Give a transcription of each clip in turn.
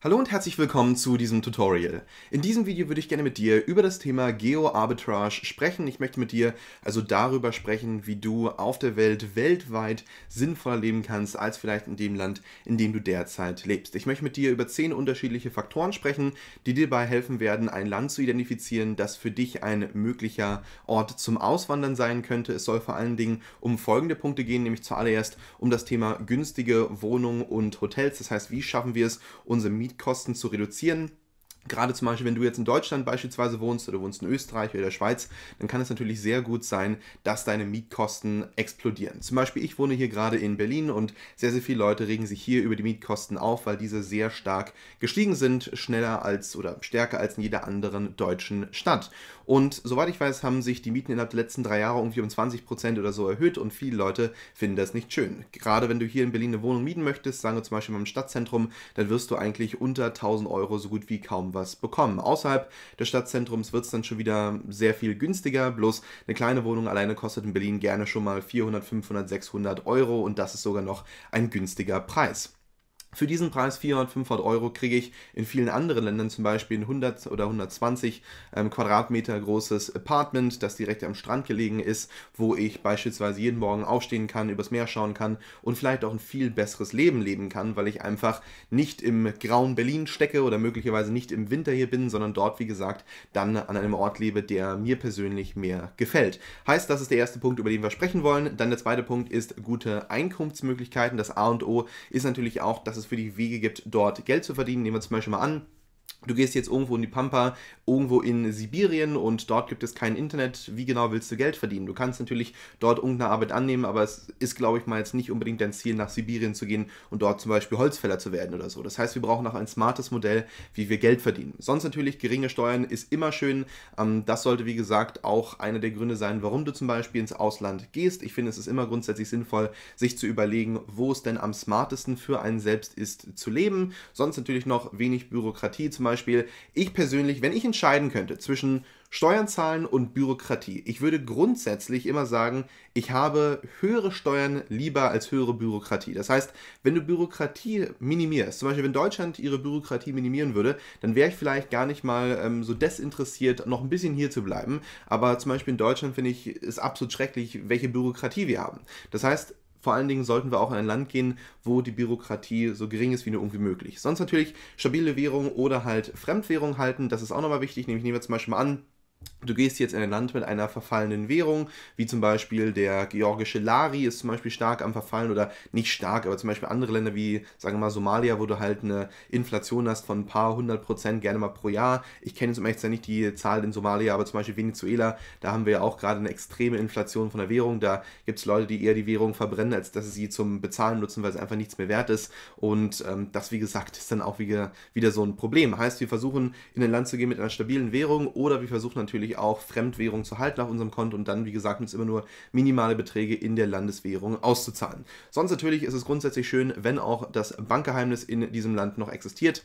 Hallo und herzlich willkommen zu diesem Tutorial. In diesem Video würde ich gerne mit dir über das Thema Geo-Arbitrage sprechen. Ich möchte mit dir also darüber sprechen, wie du auf der Welt weltweit sinnvoller leben kannst, als vielleicht in dem Land, in dem du derzeit lebst. Ich möchte mit dir über zehn unterschiedliche Faktoren sprechen, die dir dabei helfen werden, ein Land zu identifizieren, das für dich ein möglicher Ort zum Auswandern sein könnte. Es soll vor allen Dingen um folgende Punkte gehen, nämlich zuallererst um das Thema günstige Wohnungen und Hotels. Das heißt, wie schaffen wir es, unsere Mieten Mietkosten zu reduzieren Gerade zum Beispiel, wenn du jetzt in Deutschland beispielsweise wohnst oder wohnst in Österreich oder der Schweiz, dann kann es natürlich sehr gut sein, dass deine Mietkosten explodieren. Zum Beispiel, ich wohne hier gerade in Berlin und sehr, sehr viele Leute regen sich hier über die Mietkosten auf, weil diese sehr stark gestiegen sind, schneller als oder stärker als in jeder anderen deutschen Stadt. Und soweit ich weiß, haben sich die Mieten innerhalb der letzten drei Jahre irgendwie um 20 Prozent oder so erhöht und viele Leute finden das nicht schön. Gerade wenn du hier in Berlin eine Wohnung mieten möchtest, sagen wir zum Beispiel im Stadtzentrum, dann wirst du eigentlich unter 1000 Euro so gut wie kaum kaum was bekommen. Außerhalb des Stadtzentrums wird es dann schon wieder sehr viel günstiger, bloß eine kleine Wohnung alleine kostet in Berlin gerne schon mal 400, 500, 600 Euro und das ist sogar noch ein günstiger Preis. Für diesen Preis 400, 500 Euro kriege ich in vielen anderen Ländern zum Beispiel ein 100 oder 120 ähm, Quadratmeter großes Apartment, das direkt am Strand gelegen ist, wo ich beispielsweise jeden Morgen aufstehen kann, übers Meer schauen kann und vielleicht auch ein viel besseres Leben leben kann, weil ich einfach nicht im grauen Berlin stecke oder möglicherweise nicht im Winter hier bin, sondern dort, wie gesagt, dann an einem Ort lebe, der mir persönlich mehr gefällt. Heißt, das ist der erste Punkt, über den wir sprechen wollen. Dann der zweite Punkt ist gute Einkunftsmöglichkeiten. Das A und O ist natürlich auch, dass es für die Wege gibt, dort Geld zu verdienen. Nehmen wir zum Beispiel mal an, Du gehst jetzt irgendwo in die Pampa, irgendwo in Sibirien und dort gibt es kein Internet. Wie genau willst du Geld verdienen? Du kannst natürlich dort irgendeine Arbeit annehmen, aber es ist, glaube ich, mal jetzt nicht unbedingt dein Ziel, nach Sibirien zu gehen und dort zum Beispiel Holzfäller zu werden oder so. Das heißt, wir brauchen auch ein smartes Modell, wie wir Geld verdienen. Sonst natürlich geringe Steuern ist immer schön. Ähm, das sollte, wie gesagt, auch einer der Gründe sein, warum du zum Beispiel ins Ausland gehst. Ich finde, es ist immer grundsätzlich sinnvoll, sich zu überlegen, wo es denn am smartesten für einen selbst ist zu leben. Sonst natürlich noch wenig Bürokratie zum Beispiel. Beispiel, ich persönlich, wenn ich entscheiden könnte zwischen Steuern zahlen und Bürokratie, ich würde grundsätzlich immer sagen, ich habe höhere Steuern lieber als höhere Bürokratie. Das heißt, wenn du Bürokratie minimierst, zum Beispiel wenn Deutschland ihre Bürokratie minimieren würde, dann wäre ich vielleicht gar nicht mal ähm, so desinteressiert, noch ein bisschen hier zu bleiben. Aber zum Beispiel in Deutschland finde ich es absolut schrecklich, welche Bürokratie wir haben. Das heißt, vor allen Dingen sollten wir auch in ein Land gehen, wo die Bürokratie so gering ist wie nur irgendwie möglich. Sonst natürlich stabile Währung oder halt Fremdwährung halten, das ist auch nochmal wichtig. Nämlich nehmen wir zum Beispiel mal an, Du gehst jetzt in ein Land mit einer verfallenen Währung, wie zum Beispiel der georgische Lari ist zum Beispiel stark am Verfallen oder nicht stark, aber zum Beispiel andere Länder wie, sagen wir mal, Somalia, wo du halt eine Inflation hast von ein paar hundert Prozent gerne mal pro Jahr. Ich kenne jetzt um ehrlich nicht die Zahl in Somalia, aber zum Beispiel Venezuela, da haben wir ja auch gerade eine extreme Inflation von der Währung. Da gibt es Leute, die eher die Währung verbrennen, als dass sie sie zum Bezahlen nutzen, weil es einfach nichts mehr wert ist. Und ähm, das, wie gesagt, ist dann auch wieder, wieder so ein Problem. Heißt, wir versuchen in ein Land zu gehen mit einer stabilen Währung oder wir versuchen dann natürlich auch Fremdwährung zu halten auf unserem Konto und dann, wie gesagt, uns immer nur minimale Beträge in der Landeswährung auszuzahlen. Sonst natürlich ist es grundsätzlich schön, wenn auch das Bankgeheimnis in diesem Land noch existiert.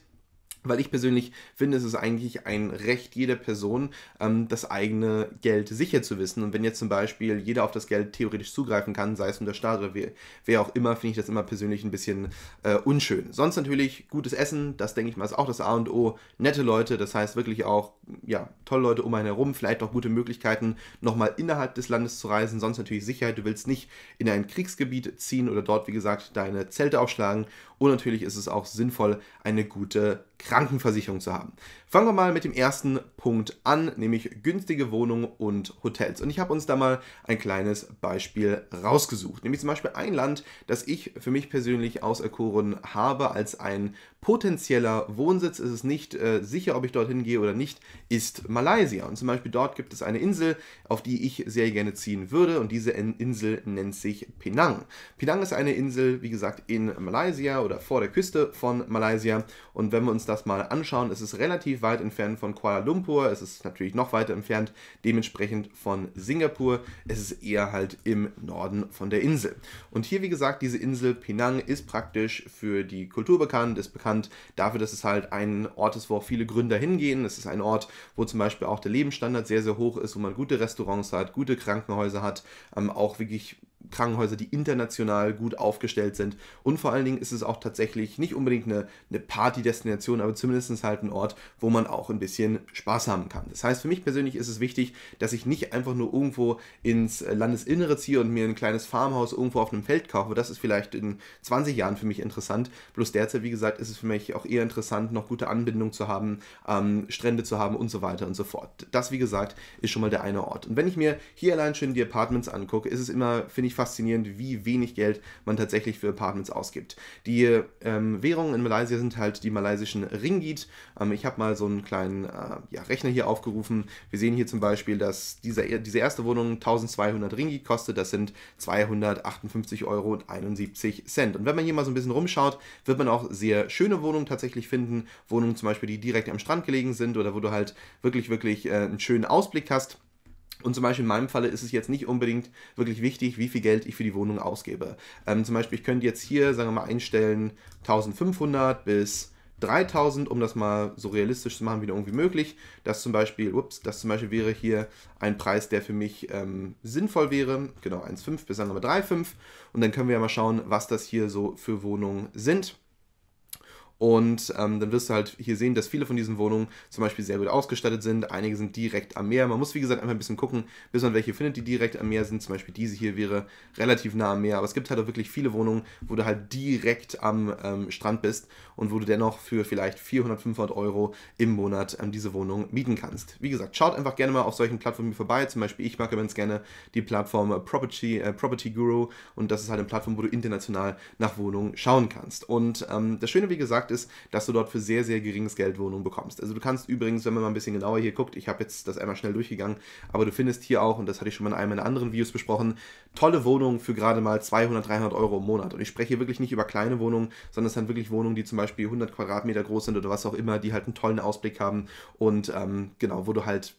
Weil ich persönlich finde, es ist eigentlich ein Recht jeder Person, ähm, das eigene Geld sicher zu wissen. Und wenn jetzt zum Beispiel jeder auf das Geld theoretisch zugreifen kann, sei es unter der Staat oder wer, wer auch immer, finde ich das immer persönlich ein bisschen äh, unschön. Sonst natürlich gutes Essen, das denke ich mal ist auch das A und O. Nette Leute, das heißt wirklich auch, ja, tolle Leute um einen herum, vielleicht auch gute Möglichkeiten, nochmal innerhalb des Landes zu reisen. Sonst natürlich Sicherheit, du willst nicht in ein Kriegsgebiet ziehen oder dort, wie gesagt, deine Zelte aufschlagen und natürlich ist es auch sinnvoll, eine gute Krankenversicherung zu haben. Fangen wir mal mit dem ersten Punkt an, nämlich günstige Wohnungen und Hotels. Und ich habe uns da mal ein kleines Beispiel rausgesucht, nämlich zum Beispiel ein Land, das ich für mich persönlich auserkoren habe als ein potenzieller Wohnsitz. Es Ist nicht äh, sicher, ob ich dorthin gehe oder nicht, ist Malaysia. Und zum Beispiel dort gibt es eine Insel, auf die ich sehr gerne ziehen würde. Und diese Insel nennt sich Penang. Penang ist eine Insel, wie gesagt, in Malaysia oder vor der Küste von Malaysia. Und wenn wir uns das mal anschauen, ist es relativ weit entfernt von Kuala Lumpur, es ist natürlich noch weiter entfernt, dementsprechend von Singapur, es ist eher halt im Norden von der Insel. Und hier, wie gesagt, diese Insel Penang ist praktisch für die Kultur bekannt, ist bekannt dafür, dass es halt ein Ort ist, wo auch viele Gründer hingehen. Es ist ein Ort, wo zum Beispiel auch der Lebensstandard sehr, sehr hoch ist, wo man gute Restaurants hat, gute Krankenhäuser hat, ähm, auch wirklich Krankenhäuser, die international gut aufgestellt sind. Und vor allen Dingen ist es auch tatsächlich nicht unbedingt eine, eine Party-Destination, aber zumindest halt ein Ort, wo man auch ein bisschen Spaß haben kann. Das heißt, für mich persönlich ist es wichtig, dass ich nicht einfach nur irgendwo ins Landesinnere ziehe und mir ein kleines Farmhaus irgendwo auf einem Feld kaufe. Das ist vielleicht in 20 Jahren für mich interessant. Bloß derzeit, wie gesagt, ist es für mich auch eher interessant, noch gute Anbindung zu haben, ähm, Strände zu haben und so weiter und so fort. Das, wie gesagt, ist schon mal der eine Ort. Und wenn ich mir hier allein schon die Apartments angucke, ist es immer, finde ich, fast faszinierend, wie wenig Geld man tatsächlich für Apartments ausgibt. Die ähm, Währungen in Malaysia sind halt die malaysischen Ringgit. Ähm, ich habe mal so einen kleinen äh, ja, Rechner hier aufgerufen. Wir sehen hier zum Beispiel, dass diese, diese erste Wohnung 1200 Ringgit kostet. Das sind 258,71 Euro. Und wenn man hier mal so ein bisschen rumschaut, wird man auch sehr schöne Wohnungen tatsächlich finden. Wohnungen zum Beispiel, die direkt am Strand gelegen sind oder wo du halt wirklich, wirklich äh, einen schönen Ausblick hast. Und zum Beispiel in meinem Falle ist es jetzt nicht unbedingt wirklich wichtig, wie viel Geld ich für die Wohnung ausgebe. Ähm, zum Beispiel, ich könnte jetzt hier, sagen wir mal, einstellen 1500 bis 3000, um das mal so realistisch zu machen, wie irgendwie möglich. Das zum Beispiel, ups, das zum Beispiel wäre hier ein Preis, der für mich ähm, sinnvoll wäre. Genau, 1,5 bis sagen wir mal 3,5. Und dann können wir ja mal schauen, was das hier so für Wohnungen sind. Und ähm, dann wirst du halt hier sehen, dass viele von diesen Wohnungen zum Beispiel sehr gut ausgestattet sind. Einige sind direkt am Meer. Man muss, wie gesagt, einfach ein bisschen gucken, bis man welche findet, die direkt am Meer sind. Zum Beispiel diese hier wäre relativ nah am Meer. Aber es gibt halt auch wirklich viele Wohnungen, wo du halt direkt am ähm, Strand bist und wo du dennoch für vielleicht 400, 500 Euro im Monat ähm, diese Wohnung mieten kannst. Wie gesagt, schaut einfach gerne mal auf solchen Plattformen vorbei. Zum Beispiel, ich mag ganz gerne die Plattform äh, Property, äh, Property Guru. Und das ist halt eine Plattform, wo du international nach Wohnungen schauen kannst. Und ähm, das Schöne, wie gesagt, ist, dass du dort für sehr, sehr geringes Geld Wohnungen bekommst. Also du kannst übrigens, wenn man mal ein bisschen genauer hier guckt, ich habe jetzt das einmal schnell durchgegangen, aber du findest hier auch, und das hatte ich schon mal in einem meiner anderen Videos besprochen, tolle Wohnungen für gerade mal 200, 300 Euro im Monat. Und ich spreche hier wirklich nicht über kleine Wohnungen, sondern es sind wirklich Wohnungen, die zum Beispiel 100 Quadratmeter groß sind oder was auch immer, die halt einen tollen Ausblick haben und ähm, genau, wo du halt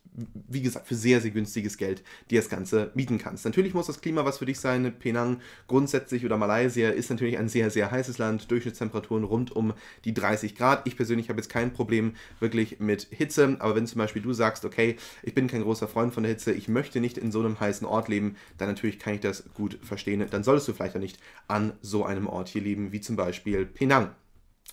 wie gesagt, für sehr, sehr günstiges Geld dir das Ganze mieten kannst. Natürlich muss das Klima was für dich sein. Penang grundsätzlich oder Malaysia ist natürlich ein sehr, sehr heißes Land. Durchschnittstemperaturen rund um die 30 Grad. Ich persönlich habe jetzt kein Problem wirklich mit Hitze, aber wenn zum Beispiel du sagst, okay, ich bin kein großer Freund von der Hitze, ich möchte nicht in so einem heißen Ort leben, dann natürlich kann ich das gut verstehen. Dann solltest du vielleicht auch nicht an so einem Ort hier leben, wie zum Beispiel Penang.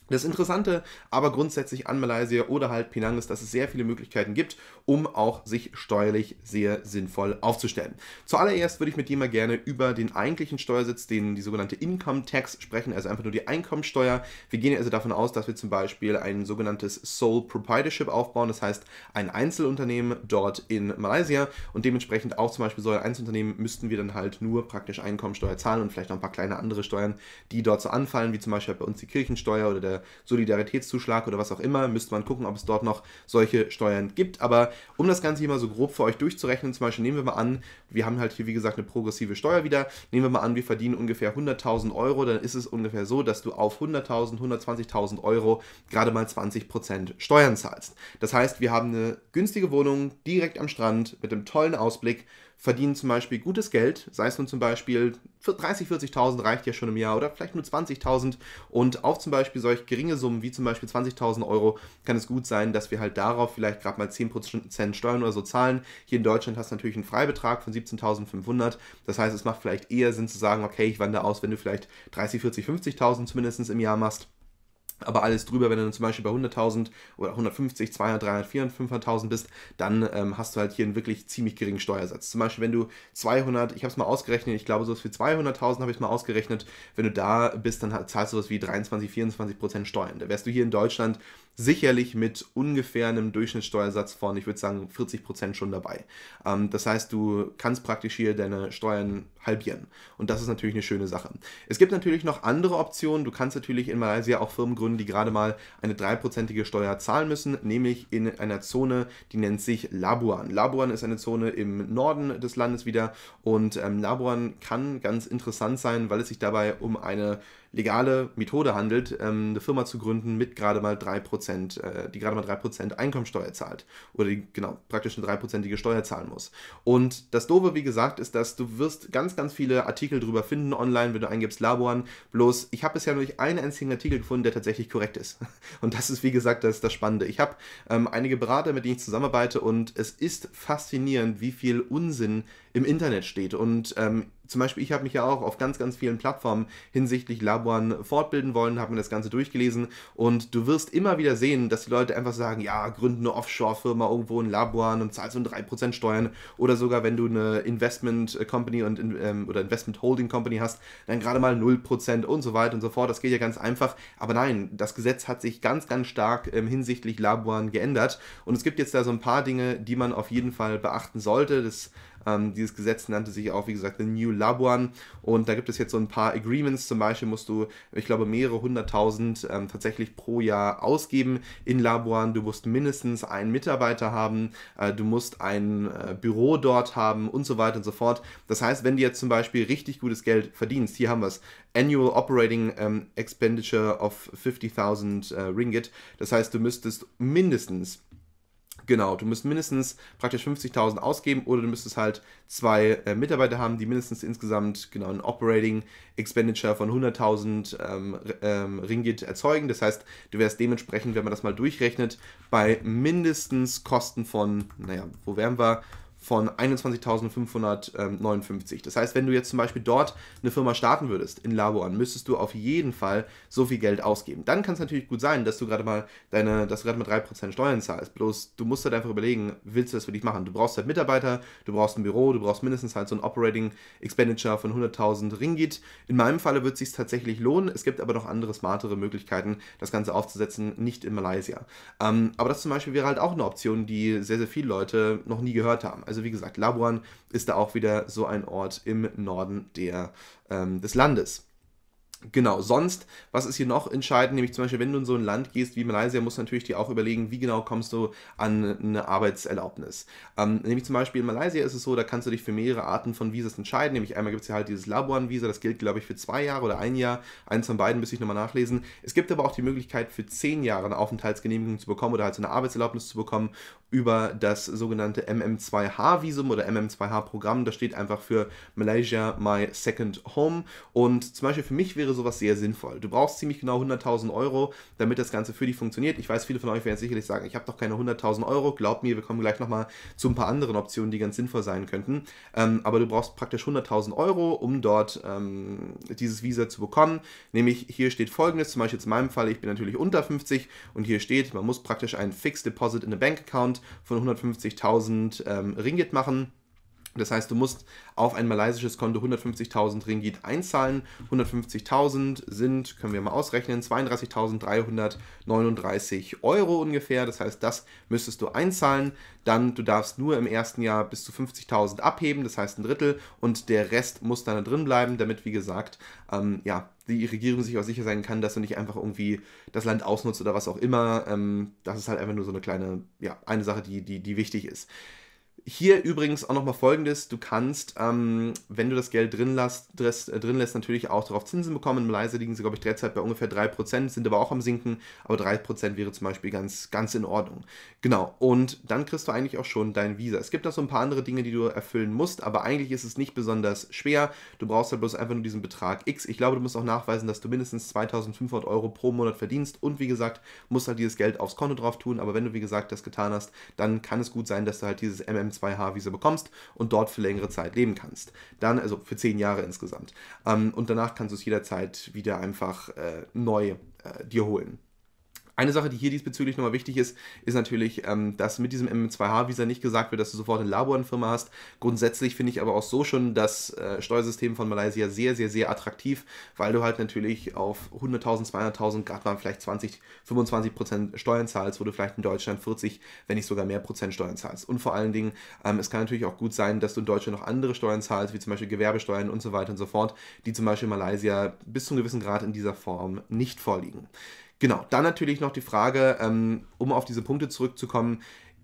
Das Interessante aber grundsätzlich an Malaysia oder halt Penang ist, dass es sehr viele Möglichkeiten gibt, um auch sich steuerlich sehr sinnvoll aufzustellen. Zuallererst würde ich mit dir mal gerne über den eigentlichen Steuersitz, den, die sogenannte Income Tax, sprechen, also einfach nur die Einkommensteuer. Wir gehen also davon aus, dass wir zum Beispiel ein sogenanntes Sole Proprietorship aufbauen, das heißt ein Einzelunternehmen dort in Malaysia und dementsprechend auch zum Beispiel so ein Einzelunternehmen müssten wir dann halt nur praktisch Einkommensteuer zahlen und vielleicht noch ein paar kleine andere Steuern, die dort so anfallen, wie zum Beispiel bei uns die Kirchensteuer oder der Solidaritätszuschlag oder was auch immer, müsste man gucken, ob es dort noch solche Steuern gibt. Aber um das Ganze hier mal so grob für euch durchzurechnen, zum Beispiel nehmen wir mal an, wir haben halt hier wie gesagt eine progressive Steuer wieder, nehmen wir mal an, wir verdienen ungefähr 100.000 Euro, dann ist es ungefähr so, dass du auf 100.000, 120.000 Euro gerade mal 20% Steuern zahlst. Das heißt, wir haben eine günstige Wohnung direkt am Strand mit einem tollen Ausblick verdienen zum Beispiel gutes Geld, sei es nun zum Beispiel 30, 40.000 reicht ja schon im Jahr oder vielleicht nur 20.000 und auf zum Beispiel solch geringe Summen wie zum Beispiel 20.000 Euro kann es gut sein, dass wir halt darauf vielleicht gerade mal 10% Steuern oder so zahlen. Hier in Deutschland hast du natürlich einen Freibetrag von 17.500, das heißt, es macht vielleicht eher Sinn zu sagen, okay, ich wandere aus, wenn du vielleicht 30, 40, 50.000 zumindest im Jahr machst. Aber alles drüber, wenn du dann zum Beispiel bei 100.000 oder 150, 200, 300, 400, 500.000 bist, dann ähm, hast du halt hier einen wirklich ziemlich geringen Steuersatz. Zum Beispiel, wenn du 200, ich habe es mal ausgerechnet, ich glaube, so was wie 200.000 habe ich es mal ausgerechnet, wenn du da bist, dann zahlst du was wie 23, 24 Prozent Steuern. Da wärst du hier in Deutschland sicherlich mit ungefähr einem Durchschnittssteuersatz von, ich würde sagen, 40 schon dabei. Ähm, das heißt, du kannst praktisch hier deine Steuern halbieren. Und das ist natürlich eine schöne Sache. Es gibt natürlich noch andere Optionen. Du kannst natürlich in Malaysia auch Firmen gründen, die gerade mal eine 3%ige Steuer zahlen müssen, nämlich in einer Zone, die nennt sich Labuan. Labuan ist eine Zone im Norden des Landes wieder und ähm, Labuan kann ganz interessant sein, weil es sich dabei um eine legale Methode handelt, ähm, eine Firma zu gründen mit gerade mal 3%, äh, die gerade mal 3% Einkommensteuer zahlt oder die genau praktisch eine 3%ige Steuer zahlen muss. Und das Dove, wie gesagt, ist, dass du wirst ganz, ganz viele Artikel darüber finden online, wenn du eingibst Laboren. Bloß, ich habe bisher nur nicht einen einzigen Artikel gefunden, der tatsächlich korrekt ist. Und das ist, wie gesagt, das, das Spannende. Ich habe ähm, einige Berater, mit denen ich zusammenarbeite und es ist faszinierend, wie viel Unsinn im Internet steht. Und ähm, zum Beispiel, ich habe mich ja auch auf ganz, ganz vielen Plattformen hinsichtlich Labuan fortbilden wollen, habe mir das Ganze durchgelesen und du wirst immer wieder sehen, dass die Leute einfach sagen, ja, gründe eine Offshore-Firma irgendwo in Labuan und zahlst so 3% Steuern oder sogar, wenn du eine Investment-Company und, ähm, oder Investment-Holding-Company hast, dann gerade mal 0% und so weiter und so fort. Das geht ja ganz einfach. Aber nein, das Gesetz hat sich ganz, ganz stark ähm, hinsichtlich Labuan geändert und es gibt jetzt da so ein paar Dinge, die man auf jeden Fall beachten sollte. Das ähm, dieses Gesetz nannte sich auch, wie gesagt, The New Labuan. Und da gibt es jetzt so ein paar Agreements. Zum Beispiel musst du, ich glaube, mehrere hunderttausend ähm, tatsächlich pro Jahr ausgeben in Labuan. Du musst mindestens einen Mitarbeiter haben. Äh, du musst ein äh, Büro dort haben und so weiter und so fort. Das heißt, wenn du jetzt zum Beispiel richtig gutes Geld verdienst, hier haben wir es, Annual Operating ähm, Expenditure of 50.000 äh, Ringgit. Das heißt, du müsstest mindestens Genau, du musst mindestens praktisch 50.000 ausgeben oder du müsstest halt zwei äh, Mitarbeiter haben, die mindestens insgesamt genau ein Operating Expenditure von 100.000 ähm, ähm, Ringgit erzeugen. Das heißt, du wärst dementsprechend, wenn man das mal durchrechnet, bei mindestens Kosten von, naja, wo wären wir? von 21.559. Das heißt, wenn du jetzt zum Beispiel dort eine Firma starten würdest, in Labuan, müsstest du auf jeden Fall so viel Geld ausgeben. Dann kann es natürlich gut sein, dass du gerade mal deine, dass du gerade mal 3% Steuern zahlst. Bloß du musst halt einfach überlegen, willst du das für dich machen? Du brauchst halt Mitarbeiter, du brauchst ein Büro, du brauchst mindestens halt so ein Operating Expenditure von 100.000 Ringgit. In meinem Falle wird es sich tatsächlich lohnen. Es gibt aber noch andere smartere Möglichkeiten, das Ganze aufzusetzen, nicht in Malaysia. Ähm, aber das zum Beispiel wäre halt auch eine Option, die sehr, sehr viele Leute noch nie gehört haben. Also wie gesagt, Labuan ist da auch wieder so ein Ort im Norden der, ähm, des Landes. Genau, sonst, was ist hier noch entscheidend, nämlich zum Beispiel, wenn du in so ein Land gehst wie Malaysia, musst du natürlich dir auch überlegen, wie genau kommst du an eine Arbeitserlaubnis. Ähm, nämlich zum Beispiel in Malaysia ist es so, da kannst du dich für mehrere Arten von Visas entscheiden, nämlich einmal gibt es ja halt dieses Labuan-Visa, das gilt glaube ich für zwei Jahre oder ein Jahr, eins von beiden müsste ich nochmal nachlesen. Es gibt aber auch die Möglichkeit für zehn Jahre eine Aufenthaltsgenehmigung zu bekommen oder halt so eine Arbeitserlaubnis zu bekommen über das sogenannte MM2H-Visum oder MM2H-Programm, das steht einfach für Malaysia My Second Home und zum Beispiel für mich wäre wäre sowas sehr sinnvoll. Du brauchst ziemlich genau 100.000 Euro, damit das Ganze für dich funktioniert. Ich weiß, viele von euch werden sicherlich sagen, ich habe doch keine 100.000 Euro. Glaubt mir, wir kommen gleich nochmal zu ein paar anderen Optionen, die ganz sinnvoll sein könnten. Ähm, aber du brauchst praktisch 100.000 Euro, um dort ähm, dieses Visa zu bekommen. Nämlich hier steht folgendes, zum Beispiel jetzt in meinem Fall, ich bin natürlich unter 50 und hier steht, man muss praktisch einen Fixed Deposit in a Bank Account von 150.000 ähm, Ringgit machen. Das heißt, du musst auf ein malaysisches Konto 150.000 Ringgit einzahlen. 150.000 sind, können wir mal ausrechnen, 32.339 Euro ungefähr. Das heißt, das müsstest du einzahlen. Dann, du darfst nur im ersten Jahr bis zu 50.000 abheben, das heißt ein Drittel. Und der Rest muss dann drin bleiben, damit, wie gesagt, ähm, ja, die Regierung sich auch sicher sein kann, dass du nicht einfach irgendwie das Land ausnutzt oder was auch immer. Ähm, das ist halt einfach nur so eine kleine, ja, eine Sache, die, die, die wichtig ist. Hier übrigens auch nochmal folgendes: Du kannst, ähm, wenn du das Geld drin, lasst, äh, drin lässt, natürlich auch darauf Zinsen bekommen. In Malaysia liegen sie, glaube ich, derzeit bei ungefähr 3%, sind aber auch am Sinken. Aber 3% wäre zum Beispiel ganz, ganz in Ordnung. Genau, und dann kriegst du eigentlich auch schon dein Visa. Es gibt da so ein paar andere Dinge, die du erfüllen musst, aber eigentlich ist es nicht besonders schwer. Du brauchst halt bloß einfach nur diesen Betrag X. Ich glaube, du musst auch nachweisen, dass du mindestens 2500 Euro pro Monat verdienst. Und wie gesagt, musst halt dieses Geld aufs Konto drauf tun. Aber wenn du, wie gesagt, das getan hast, dann kann es gut sein, dass du halt dieses MM zwei H-Visa bekommst und dort für längere Zeit leben kannst. Dann, also für zehn Jahre insgesamt. Ähm, und danach kannst du es jederzeit wieder einfach äh, neu äh, dir holen. Eine Sache, die hier diesbezüglich nochmal wichtig ist, ist natürlich, ähm, dass mit diesem M2H-Visa nicht gesagt wird, dass du sofort eine Laboren-Firma hast. Grundsätzlich finde ich aber auch so schon das äh, Steuersystem von Malaysia sehr, sehr, sehr attraktiv, weil du halt natürlich auf 100.000, 200.000, gerade mal vielleicht 20, 25 Prozent Steuern zahlst, wo du vielleicht in Deutschland 40, wenn nicht sogar mehr Prozent Steuern zahlst. Und vor allen Dingen, ähm, es kann natürlich auch gut sein, dass du in Deutschland noch andere Steuern zahlst, wie zum Beispiel Gewerbesteuern und so weiter und so fort, die zum Beispiel in Malaysia bis zu einem gewissen Grad in dieser Form nicht vorliegen. Genau, dann natürlich noch die Frage, ähm, um auf diese Punkte zurückzukommen,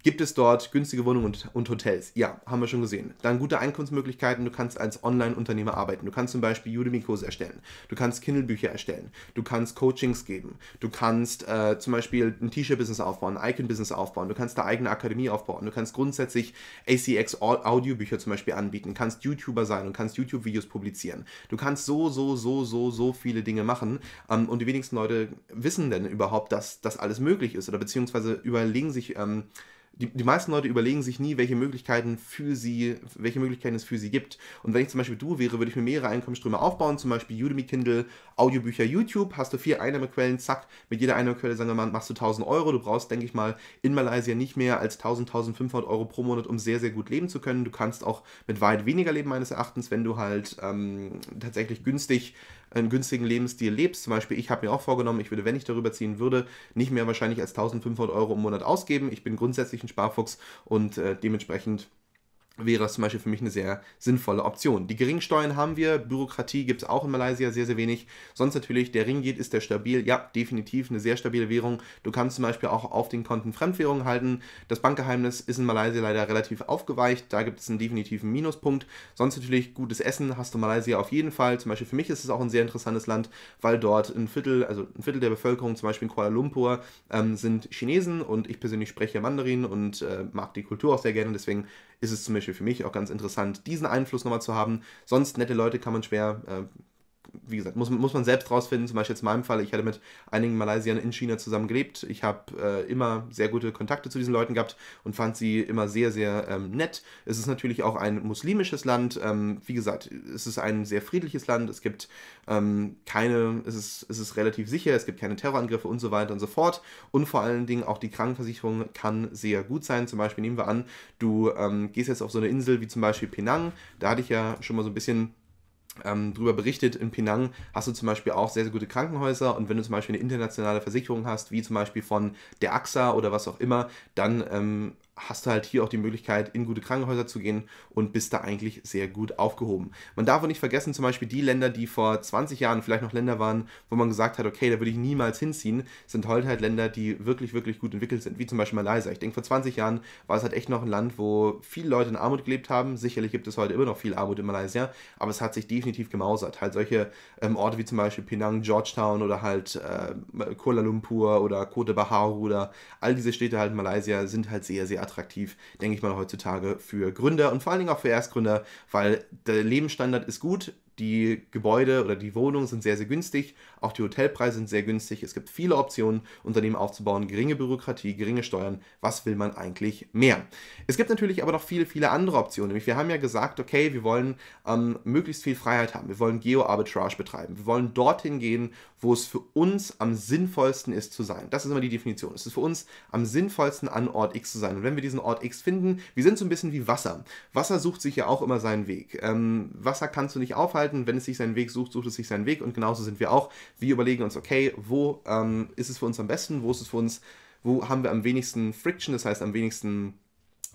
gibt es dort günstige Wohnungen und, und, Hotels. Ja, haben wir schon gesehen. Dann gute Einkommensmöglichkeiten. Du kannst als Online-Unternehmer arbeiten. Du kannst zum Beispiel Udemy-Kurse erstellen. Du kannst Kindle-Bücher erstellen. Du kannst Coachings geben. Du kannst äh, zum Beispiel ein T-Shirt-Business aufbauen, ein Icon-Business aufbauen. Du kannst deine eigene Akademie aufbauen. Du kannst grundsätzlich ACX-Audiobücher zum Beispiel anbieten. Du kannst YouTuber sein und kannst YouTube-Videos publizieren. Du kannst so, so, so, so, so viele Dinge machen. Ähm, und die wenigsten Leute wissen denn überhaupt, dass das alles möglich ist oder beziehungsweise überlegen sich, ähm, die, die meisten Leute überlegen sich nie, welche Möglichkeiten für sie, welche Möglichkeiten es für sie gibt. Und wenn ich zum Beispiel du wäre, würde ich mir mehrere Einkommensströme aufbauen, zum Beispiel Udemy, Kindle, Audiobücher, YouTube, hast du vier Einnahmequellen, zack, mit jeder Einnahmequelle, sagen wir mal, machst du 1000 Euro, du brauchst, denke ich mal, in Malaysia nicht mehr als 1000, 1500 Euro pro Monat, um sehr, sehr gut leben zu können. Du kannst auch mit weit weniger leben, meines Erachtens, wenn du halt ähm, tatsächlich günstig äh, einen günstigen Lebensstil lebst. Zum Beispiel, ich habe mir auch vorgenommen, ich würde, wenn ich darüber ziehen würde, nicht mehr wahrscheinlich als 1500 Euro im Monat ausgeben. Ich bin grundsätzlich ein Sparfuchs und äh, dementsprechend wäre das zum Beispiel für mich eine sehr sinnvolle Option. Die geringen Steuern haben wir, Bürokratie gibt es auch in Malaysia sehr, sehr wenig. Sonst natürlich, der Ringgit ist der stabil, ja, definitiv eine sehr stabile Währung. Du kannst zum Beispiel auch auf den Konten Fremdwährungen halten. Das Bankgeheimnis ist in Malaysia leider relativ aufgeweicht, da gibt es einen definitiven Minuspunkt. Sonst natürlich, gutes Essen hast du Malaysia auf jeden Fall. Zum Beispiel für mich ist es auch ein sehr interessantes Land, weil dort ein Viertel, also ein Viertel der Bevölkerung, zum Beispiel in Kuala Lumpur, ähm, sind Chinesen und ich persönlich spreche Mandarin und äh, mag die Kultur auch sehr gerne, deswegen ist es zum Beispiel für mich auch ganz interessant, diesen Einfluss nochmal zu haben. Sonst nette Leute kann man schwer äh, wie gesagt, muss, muss man selbst rausfinden. Zum Beispiel jetzt in meinem Fall, ich hatte mit einigen Malaysiern in China zusammen gelebt. Ich habe äh, immer sehr gute Kontakte zu diesen Leuten gehabt und fand sie immer sehr, sehr ähm, nett. Es ist natürlich auch ein muslimisches Land. Ähm, wie gesagt, es ist ein sehr friedliches Land. Es gibt ähm, keine, es ist, es ist relativ sicher, es gibt keine Terrorangriffe und so weiter und so fort. Und vor allen Dingen auch die Krankenversicherung kann sehr gut sein. Zum Beispiel nehmen wir an, du ähm, gehst jetzt auf so eine Insel wie zum Beispiel Penang. Da hatte ich ja schon mal so ein bisschen ähm, drüber berichtet, in Penang hast du zum Beispiel auch sehr, sehr gute Krankenhäuser und wenn du zum Beispiel eine internationale Versicherung hast, wie zum Beispiel von der AXA oder was auch immer, dann ähm, hast du halt hier auch die Möglichkeit, in gute Krankenhäuser zu gehen und bist da eigentlich sehr gut aufgehoben. Man darf auch nicht vergessen, zum Beispiel die Länder, die vor 20 Jahren vielleicht noch Länder waren, wo man gesagt hat, okay, da würde ich niemals hinziehen, sind heute halt, halt Länder, die wirklich, wirklich gut entwickelt sind, wie zum Beispiel Malaysia. Ich denke, vor 20 Jahren war es halt echt noch ein Land, wo viele Leute in Armut gelebt haben. Sicherlich gibt es heute immer noch viel Armut in Malaysia, aber es hat sich definitiv gemausert. Halt solche ähm, Orte wie zum Beispiel Penang, Georgetown oder halt äh, Kuala Lumpur oder Kote Baharu oder all diese Städte halt in Malaysia sind halt sehr, sehr attraktiv, denke ich mal, heutzutage für Gründer und vor allen Dingen auch für Erstgründer, weil der Lebensstandard ist gut, die Gebäude oder die Wohnungen sind sehr, sehr günstig. Auch die Hotelpreise sind sehr günstig. Es gibt viele Optionen, Unternehmen aufzubauen, geringe Bürokratie, geringe Steuern. Was will man eigentlich mehr? Es gibt natürlich aber noch viele, viele andere Optionen. Nämlich wir haben ja gesagt, okay, wir wollen ähm, möglichst viel Freiheit haben. Wir wollen Geo-Arbitrage betreiben. Wir wollen dorthin gehen, wo es für uns am sinnvollsten ist zu sein. Das ist immer die Definition. Es ist für uns am sinnvollsten an Ort X zu sein. Und wenn wir diesen Ort X finden, wir sind so ein bisschen wie Wasser. Wasser sucht sich ja auch immer seinen Weg. Ähm, Wasser kannst du nicht aufhalten halten, wenn es sich seinen Weg sucht, sucht es sich seinen Weg und genauso sind wir auch. Wir überlegen uns, okay, wo ähm, ist es für uns am besten, wo ist es für uns, wo haben wir am wenigsten Friction, das heißt am wenigsten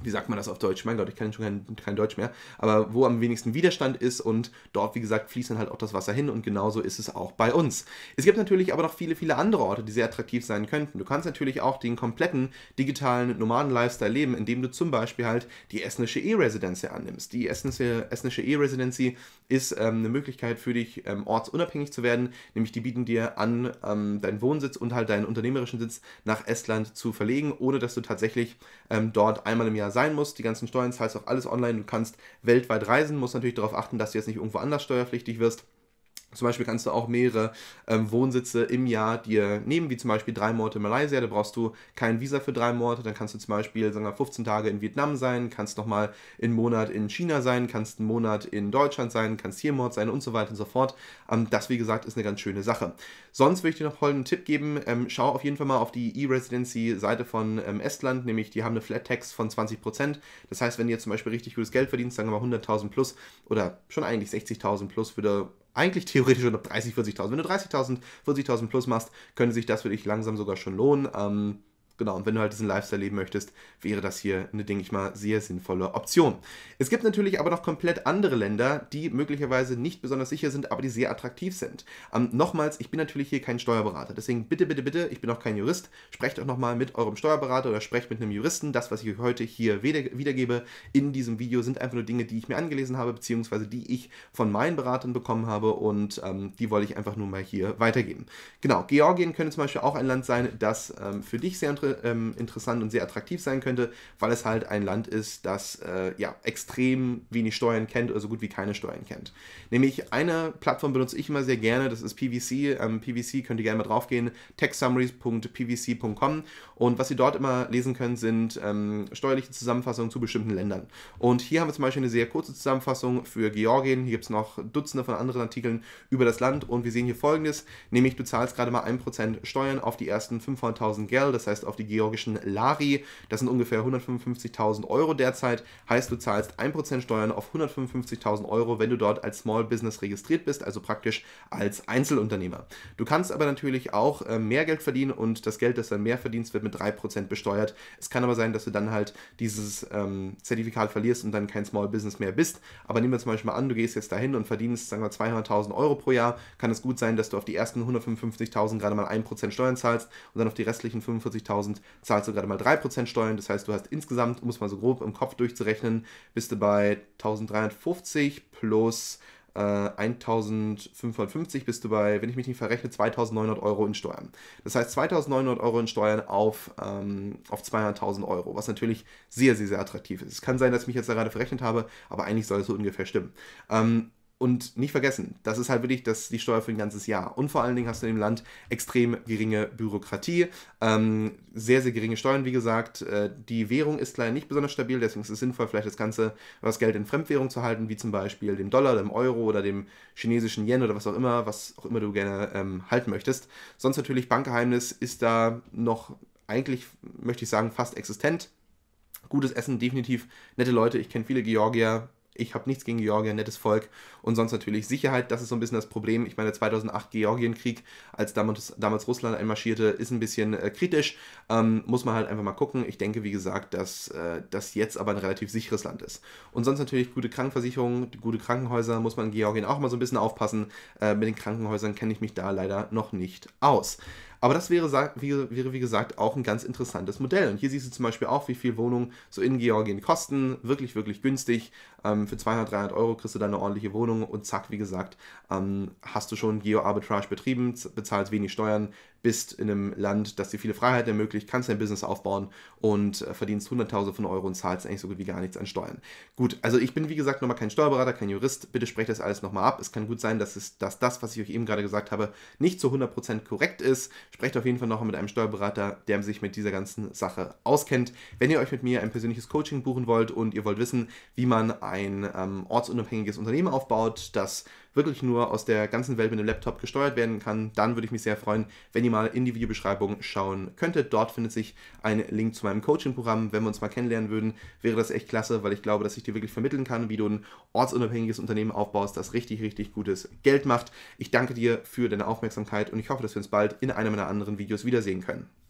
wie sagt man das auf Deutsch? Mein Gott, ich kann schon kein, kein, Deutsch mehr. Aber wo am wenigsten Widerstand ist und dort, wie gesagt, fließt dann halt auch das Wasser hin und genauso ist es auch bei uns. Es gibt natürlich aber noch viele, viele andere Orte, die sehr attraktiv sein könnten. Du kannst natürlich auch den kompletten digitalen Nomaden-Lifestyle leben, indem du zum Beispiel halt die estnische E-Residency annimmst. Die estnische, estnische E-Residency ist ähm, eine Möglichkeit für dich, ähm, ortsunabhängig zu werden, nämlich die bieten dir an, ähm, deinen Wohnsitz und halt deinen unternehmerischen Sitz nach Estland zu verlegen, ohne dass du tatsächlich ähm, dort einmal im Jahr Jahr sein musst. Die ganzen Steuern zahlst auch alles online. Du kannst weltweit reisen, musst natürlich darauf achten, dass du jetzt nicht irgendwo anders steuerpflichtig wirst. Zum Beispiel kannst du auch mehrere ähm, Wohnsitze im Jahr dir nehmen, wie zum Beispiel drei Monate in Malaysia, da brauchst du kein Visa für drei Monate, dann kannst du zum Beispiel sagen wir, 15 Tage in Vietnam sein, kannst nochmal einen Monat in China sein, kannst einen Monat in Deutschland sein, kannst hier im Ort sein und so weiter und so fort. Ähm, das, wie gesagt, ist eine ganz schöne Sache. Sonst würde ich dir noch einen Tipp geben, ähm, schau auf jeden Fall mal auf die E-Residency-Seite von ähm, Estland, nämlich die haben eine Flat-Tax von 20%. Das heißt, wenn ihr zum Beispiel richtig gutes Geld verdienst, sagen wir mal 100.000 plus oder schon eigentlich 60.000 plus, würde eigentlich theoretisch unter 30.000, 30, 40.000. Wenn du 30.000, 40.000 plus machst, könnte sich das für dich langsam sogar schon lohnen. Ähm, Genau, und wenn du halt diesen Lifestyle leben möchtest, wäre das hier eine, denke ich mal, sehr sinnvolle Option. Es gibt natürlich aber noch komplett andere Länder, die möglicherweise nicht besonders sicher sind, aber die sehr attraktiv sind. Ähm, nochmals, ich bin natürlich hier kein Steuerberater, deswegen bitte, bitte, bitte, ich bin auch kein Jurist, sprecht auch nochmal mit eurem Steuerberater oder sprecht mit einem Juristen. Das, was ich heute hier wiedergebe in diesem Video, sind einfach nur Dinge, die ich mir angelesen habe, beziehungsweise die ich von meinen Beratern bekommen habe und ähm, die wollte ich einfach nur mal hier weitergeben. Genau, Georgien könnte zum Beispiel auch ein Land sein, das ähm, für dich sehr interessant ähm, interessant und sehr attraktiv sein könnte, weil es halt ein Land ist, das äh, ja extrem wenig Steuern kennt oder so gut wie keine Steuern kennt. Nämlich eine Plattform benutze ich immer sehr gerne, das ist PVC. Ähm, PVC könnt ihr gerne mal draufgehen, techsummaries.pvc.com und was ihr dort immer lesen könnt, sind ähm, steuerliche Zusammenfassungen zu bestimmten Ländern. Und hier haben wir zum Beispiel eine sehr kurze Zusammenfassung für Georgien, hier gibt es noch Dutzende von anderen Artikeln über das Land und wir sehen hier folgendes, nämlich du zahlst gerade mal 1% Steuern auf die ersten 500.000 Geld, das heißt auf auf die georgischen Lari. Das sind ungefähr 155.000 Euro derzeit. Heißt, du zahlst 1% Steuern auf 155.000 Euro, wenn du dort als Small Business registriert bist, also praktisch als Einzelunternehmer. Du kannst aber natürlich auch äh, mehr Geld verdienen und das Geld, das dann mehr verdienst, wird mit 3% besteuert. Es kann aber sein, dass du dann halt dieses ähm, Zertifikat verlierst und dann kein Small Business mehr bist. Aber nehmen wir zum Beispiel mal an, du gehst jetzt dahin und verdienst, sagen wir, 200.000 Euro pro Jahr, kann es gut sein, dass du auf die ersten 155.000 gerade mal 1% Steuern zahlst und dann auf die restlichen 45.000 100.000 zahlst du gerade mal 3% Steuern. Das heißt, du hast insgesamt, um es mal so grob im Kopf durchzurechnen, bist du bei 1.350 plus äh, 1.550 bist du bei, wenn ich mich nicht verrechne, 2.900 Euro in Steuern. Das heißt 2.900 Euro in Steuern auf, ähm, auf 200.000 Euro, was natürlich sehr, sehr, sehr attraktiv ist. Es kann sein, dass ich mich jetzt da gerade verrechnet habe, aber eigentlich soll es so ungefähr stimmen. Ähm, und nicht vergessen, das ist halt wirklich das, die Steuer für ein ganzes Jahr. Und vor allen Dingen hast du im Land extrem geringe Bürokratie, ähm, sehr, sehr geringe Steuern, wie gesagt. Äh, die Währung ist leider nicht besonders stabil, deswegen ist es sinnvoll, vielleicht das Ganze, das Geld in Fremdwährung zu halten, wie zum Beispiel dem Dollar, dem Euro oder dem chinesischen Yen oder was auch immer, was auch immer du gerne ähm, halten möchtest. Sonst natürlich, Bankgeheimnis ist da noch eigentlich, möchte ich sagen, fast existent. Gutes Essen, definitiv nette Leute. Ich kenne viele Georgier, ich habe nichts gegen Georgien, nettes Volk und sonst natürlich Sicherheit. Das ist so ein bisschen das Problem. Ich meine, der 2008 Georgienkrieg, als damals, damals Russland einmarschierte, ist ein bisschen äh, kritisch. Ähm, muss man halt einfach mal gucken. Ich denke, wie gesagt, dass äh, das jetzt aber ein relativ sicheres Land ist. Und sonst natürlich gute Krankenversicherungen, gute Krankenhäuser. Muss man in Georgien auch mal so ein bisschen aufpassen. Äh, mit den Krankenhäusern kenne ich mich da leider noch nicht aus. Aber das wäre, wäre, wie gesagt, auch ein ganz interessantes Modell. Und hier siehst du zum Beispiel auch, wie viel Wohnungen so in Georgien kosten. Wirklich, wirklich günstig. Ähm, für 200, 300 Euro kriegst du dann eine ordentliche Wohnung und zack, wie gesagt, ähm, hast du schon Geo-Arbitrage betrieben, bezahlst wenig Steuern, bist in einem Land, das dir viele Freiheiten ermöglicht, kannst dein Business aufbauen und äh, verdienst 100.000 von Euro und zahlst eigentlich so gut wie gar nichts an Steuern. Gut, also ich bin wie gesagt nochmal kein Steuerberater, kein Jurist, bitte sprecht das alles nochmal ab. Es kann gut sein, dass, es, dass das, was ich euch eben gerade gesagt habe, nicht zu 100% korrekt ist. Sprecht auf jeden Fall nochmal mit einem Steuerberater, der sich mit dieser ganzen Sache auskennt. Wenn ihr euch mit mir ein persönliches Coaching buchen wollt und ihr wollt wissen, wie man ein ähm, ortsunabhängiges Unternehmen aufbaut, das wirklich nur aus der ganzen Welt mit einem Laptop gesteuert werden kann, dann würde ich mich sehr freuen, wenn ihr mal in die Videobeschreibung schauen könntet. Dort findet sich ein Link zu meinem Coaching-Programm. Wenn wir uns mal kennenlernen würden, wäre das echt klasse, weil ich glaube, dass ich dir wirklich vermitteln kann, wie du ein ortsunabhängiges Unternehmen aufbaust, das richtig, richtig gutes Geld macht. Ich danke dir für deine Aufmerksamkeit und ich hoffe, dass wir uns bald in einem meiner anderen Videos wiedersehen können.